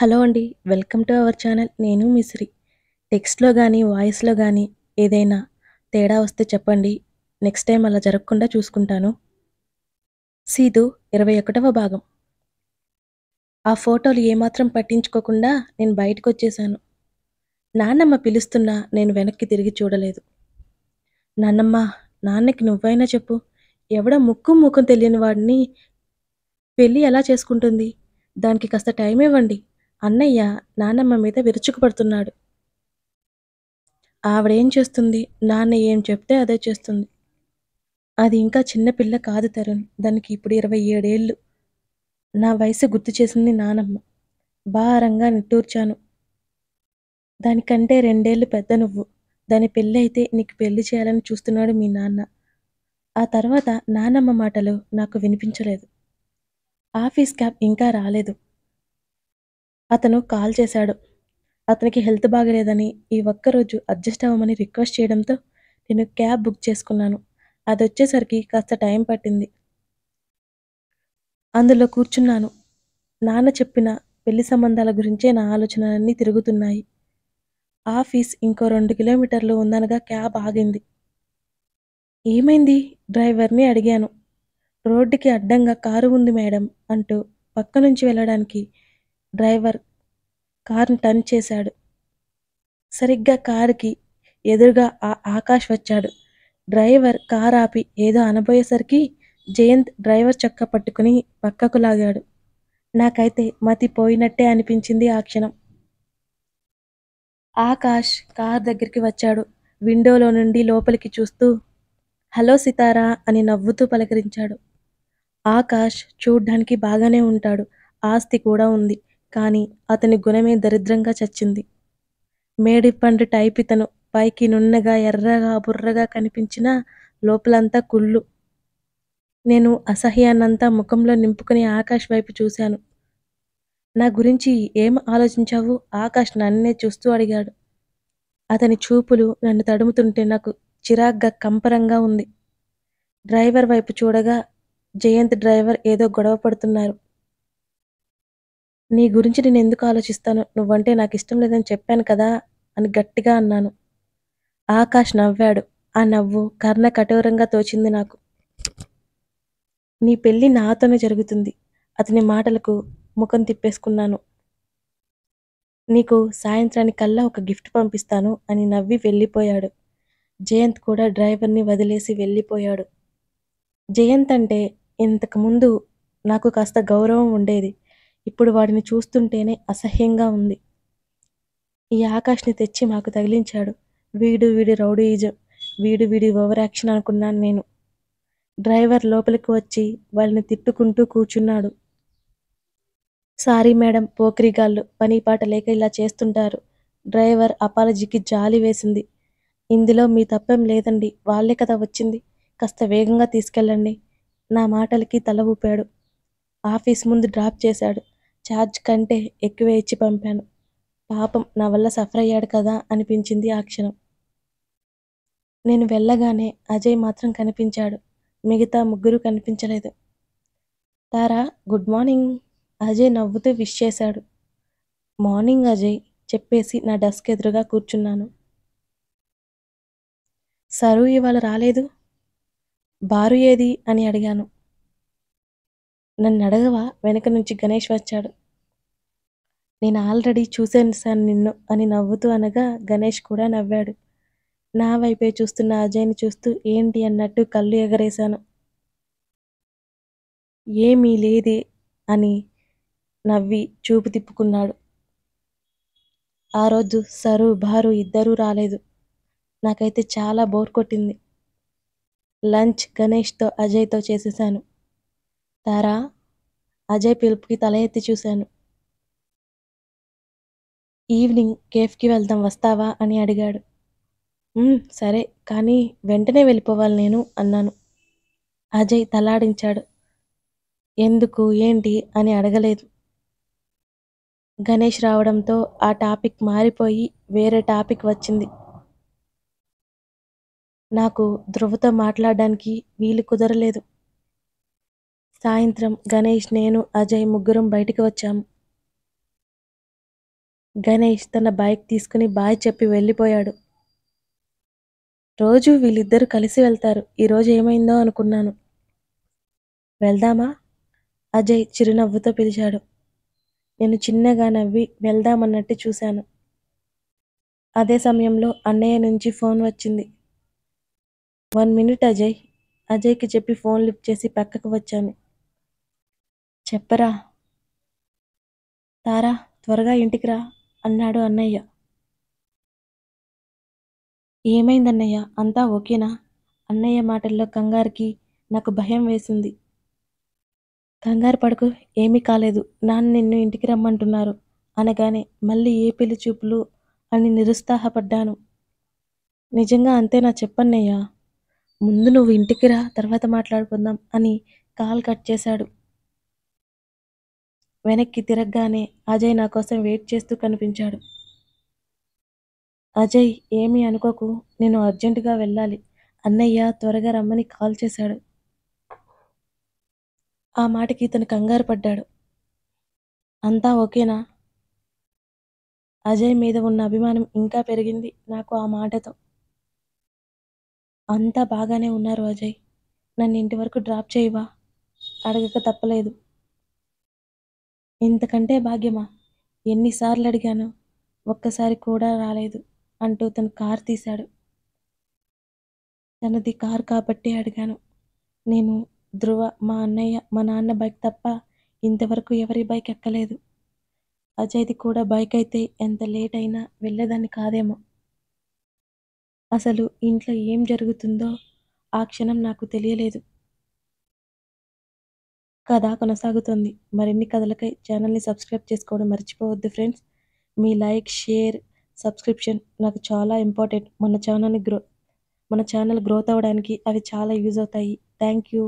hello అండి welcome to our channel నేను మిశ్రీ టెక్స్ట్లో కానీ వాయిస్లో కానీ ఏదైనా తేడా వస్తే చెప్పండి నెక్స్ట్ టైం అలా జరగకుండా చూసుకుంటాను సీదు ఇరవై ఒకటవ భాగం ఆ ఫోటోలు ఏమాత్రం పట్టించుకోకుండా నేను బయటకు వచ్చేశాను నాన్నమ్మ పిలుస్తున్నా నేను వెనక్కి తిరిగి చూడలేదు నాన్నమ్మ నాన్నకి నువ్వైనా చెప్పు ఎవడో ముక్కు ముఖం తెలియని వాడిని పెళ్ళి ఎలా చేసుకుంటుంది దానికి కాస్త టైం ఇవ్వండి అన్నయ్య నానమ్మ మీద విరుచుకుపడుతున్నాడు ఆవిడేం చేస్తుంది నాన్న ఏం చెప్తే అదే చేస్తుంది అది ఇంకా చిన్నపిల్ల కాదు తరుణ్ దానికి ఇప్పుడు ఇరవై ఏడేళ్ళు నా వయసు గుర్తు చేసింది నానమ్మ భారంగా నిట్టూర్చాను దానికంటే రెండేళ్ళు పెద్ద నువ్వు దాని పెళ్ళి అయితే నీకు పెళ్లి చేయాలని చూస్తున్నాడు మీ నాన్న ఆ తర్వాత నానమ్మ మాటలు నాకు వినిపించలేదు ఆఫీస్ క్యాబ్ ఇంకా రాలేదు అతను కాల్ చేశాడు అతనికి హెల్త్ బాగలేదని ఈ ఒక్కరోజు అడ్జస్ట్ అవ్వమని రిక్వెస్ట్ చేయడంతో నేను క్యాబ్ బుక్ చేసుకున్నాను అది వచ్చేసరికి కాస్త టైం పట్టింది అందులో కూర్చున్నాను నాన్న చెప్పిన పెళ్లి సంబంధాల గురించే నా ఆలోచనలన్నీ తిరుగుతున్నాయి ఆఫీస్ ఇంకో రెండు కిలోమీటర్లు ఉందనగా క్యాబ్ ఆగింది ఏమైంది డ్రైవర్ని అడిగాను రోడ్డుకి అడ్డంగా కారు ఉంది మేడం అంటూ పక్క నుంచి వెళ్ళడానికి డ్రైవర్ కార్ని టర్న్ చేశాడు సరిగ్గా కారుకి ఎదురుగా ఆ ఆకాష్ వచ్చాడు డ్రైవర్ కార్ ఆపి ఏదో అనబోయేసరికి జయంత్ డ్రైవర్ చొక్క పట్టుకుని పక్కకు లాగాడు నాకైతే మతి పోయినట్టే అనిపించింది ఆ క్షణం ఆకాష్ కార్ దగ్గరికి వచ్చాడు విండోలో నుండి లోపలికి చూస్తూ హలో సితారా అని నవ్వుతూ పలకరించాడు ఆకాష్ చూడ్డానికి బాగానే ఉంటాడు ఆస్తి కూడా ఉంది కానీ అతని గుణమే దరిద్రంగా చచ్చింది మేడిపండు టైప్ ఇతను పైకి నున్నగా ఎర్రగా బుర్రగా కనిపించిన లోపలంతా కుళ్ళు నేను అసహ్యాన్నంతా ముఖంలో నింపుకుని ఆకాష్ వైపు చూశాను నా గురించి ఏం ఆలోచించావు ఆకాష్ నన్నే చూస్తూ అడిగాడు అతని చూపులు నన్ను తడుముతుంటే నాకు చిరాగ్గా కంపరంగా ఉంది డ్రైవర్ వైపు చూడగా జయంత్ డ్రైవర్ ఏదో గొడవ పడుతున్నారు నీ గురించి నేను ఎందుకు ఆలోచిస్తాను నువ్వంటే నాకు ఇష్టం లేదని చెప్పాను కదా అని గట్టిగా అన్నాను ఆకాష్ నవ్వాడు ఆ నవ్వు కర్ణ కఠోరంగా తోచింది నాకు నీ పెళ్ళి నాతోనే జరుగుతుంది అతని మాటలకు ముఖం తిప్పేసుకున్నాను నీకు సాయంత్రానికల్లా ఒక గిఫ్ట్ పంపిస్తాను అని నవ్వి వెళ్ళిపోయాడు జయంత్ కూడా డ్రైవర్ని వదిలేసి వెళ్ళిపోయాడు జయంత్ అంటే ఇంతకుముందు నాకు కాస్త గౌరవం ఉండేది ఇప్పుడు వాడిని చూస్తుంటేనే అసహ్యంగా ఉంది ఈ ఆకాష్ని తెచ్చి మాకు తగిలించాడు వీడు వీడి రౌడీజం వీడు వీడి ఓవర్ యాక్షన్ అనుకున్నాను నేను డ్రైవర్ లోపలికి వచ్చి వాళ్ళని తిట్టుకుంటూ కూర్చున్నాడు సారీ మేడం పోకరిగాళ్ళు పని పాట లేక ఇలా చేస్తుంటారు డ్రైవర్ అపాలజీకి జాలి వేసింది ఇందులో మీ తప్పేం లేదండి వాళ్ళే కదా వచ్చింది కాస్త వేగంగా తీసుకెళ్ళండి నా మాటలకి తల ఊపాడు ఆఫీస్ ముందు డ్రాప్ చేశాడు ఛార్జ్ కంటే ఎక్కువే ఇచ్చి పంపాను పాపం నా వల్ల సఫర్ అయ్యాడు కదా అనిపించింది ఆ క్షణం నేను వెళ్ళగానే అజయ్ మాత్రం కనిపించాడు మిగతా ముగ్గురు కనిపించలేదు తారా గుడ్ మార్నింగ్ అజయ్ నవ్వుతూ విష్ చేశాడు మార్నింగ్ అజయ్ చెప్పేసి నా డెస్క్ ఎదురుగా కూర్చున్నాను సరు ఇవాళ రాలేదు బారు ఏది అని అడిగాను నన్ను అడగవా వెనక నుంచి గణేష్ వచ్చాడు నేను ఆల్రెడీ సార్ నిన్ను అని నవ్వుతూ అనగా గణేష్ కూడా నవ్వాడు నా వైపే చూస్తున్న అజయ్ని చూస్తూ ఏంటి అన్నట్టు కళ్ళు ఎగరేశాను ఏమీ లేదే అని నవ్వి చూపు తిప్పుకున్నాడు ఆ రోజు సరు బారు ఇద్దరూ రాలేదు నాకైతే చాలా బోర్ కొట్టింది లంచ్ గణేష్తో అజయ్తో చేసేసాను తారా అజయ్ పిలుపుకి తల ఎత్తి చూశాను ఈవినింగ్ కేఫ్కి వెళ్దాం వస్తావా అని అడిగాడు సరే కానీ వెంటనే వెళ్ళిపోవాలి నేను అన్నాను అజయ్ తలాడించాడు ఎందుకు ఏంటి అని అడగలేదు గణేష్ రావడంతో ఆ టాపిక్ మారిపోయి వేరే టాపిక్ వచ్చింది నాకు ధృవతో మాట్లాడడానికి వీలు కుదరలేదు సాయంత్రం గణేష్ నేను అజయ్ ముగ్గురం బయటికి వచ్చాము గణేష్ తన బైక్ తీసుకుని బాయ్ చెప్పి వెళ్ళిపోయాడు రోజు వీళ్ళిద్దరూ కలిసి వెళ్తారు ఈరోజు ఏమైందో అనుకున్నాను వెళ్దామా అజయ్ చిరునవ్వుతో పిలిచాడు నేను చిన్నగా నవ్వి వెళ్దామన్నట్టు చూశాను అదే సమయంలో అన్నయ్య నుంచి ఫోన్ వచ్చింది వన్ మినిట్ అజయ్ అజయ్కి చెప్పి ఫోన్ లిఫ్ట్ చేసి పక్కకు వచ్చాను చెప్పరా తారా త్వరగా ఇంటికి రా అన్నాడు అన్నయ్య ఏమైందన్నయ్య అంతా ఓకేనా అన్నయ్య మాటల్లో కంగారుకి నాకు భయం వేసింది కంగారు పడకు ఏమీ కాలేదు నాన్న నిన్ను ఇంటికి రమ్మంటున్నారు అనగానే మళ్ళీ ఏ పెళ్లి చూపులు అని నిరుత్సాహపడ్డాను నిజంగా అంతేనా చెప్పన్నయ్యా ముందు నువ్వు ఇంటికి రా తర్వాత మాట్లాడుకుందాం అని కాల్ కట్ చేశాడు వెనక్కి తిరగగానే అజయ్ నా కోసం వెయిట్ చేస్తూ కనిపించాడు అజయ్ ఏమీ అనుకోకు నేను అర్జెంటుగా వెళ్ళాలి అన్నయ్య త్వరగా రమ్మని కాల్ చేశాడు ఆ మాటకి ఇతను కంగారు పడ్డాడు అంతా ఓకేనా అజయ్ మీద ఉన్న అభిమానం ఇంకా పెరిగింది నాకు ఆ మాటతో అంతా బాగానే ఉన్నారు అజయ్ నన్ను ఇంటి వరకు డ్రాప్ చేయవా అడగక తప్పలేదు ఇంతకంటే భాగ్యమా ఎన్నిసార్లు అడిగాను ఒక్కసారి కూడా రాలేదు అంటూ తను కార్ తీశాడు తనది కార్ కాబట్టి అడిగాను నేను ధృవ మా అన్నయ్య మా నాన్న బైక్ తప్ప ఇంతవరకు ఎవరి బైక్ ఎక్కలేదు అజయ్ది కూడా బైక్ అయితే ఎంత లేట్ అయినా వెళ్ళేదాన్ని కాదేమో అసలు ఇంట్లో ఏం జరుగుతుందో ఆ క్షణం నాకు తెలియలేదు కథ కొనసాగుతోంది మరిన్ని కథలకై ఛానల్ని సబ్స్క్రైబ్ చేసుకోవడం మర్చిపోవద్దు ఫ్రెండ్స్ మీ లైక్ షేర్ సబ్స్క్రిప్షన్ నాకు చాలా ఇంపార్టెంట్ మన ఛానల్ని గ్రో మన ఛానల్ గ్రోత్ అవ్వడానికి అవి చాలా యూజ్ అవుతాయి థ్యాంక్ యూ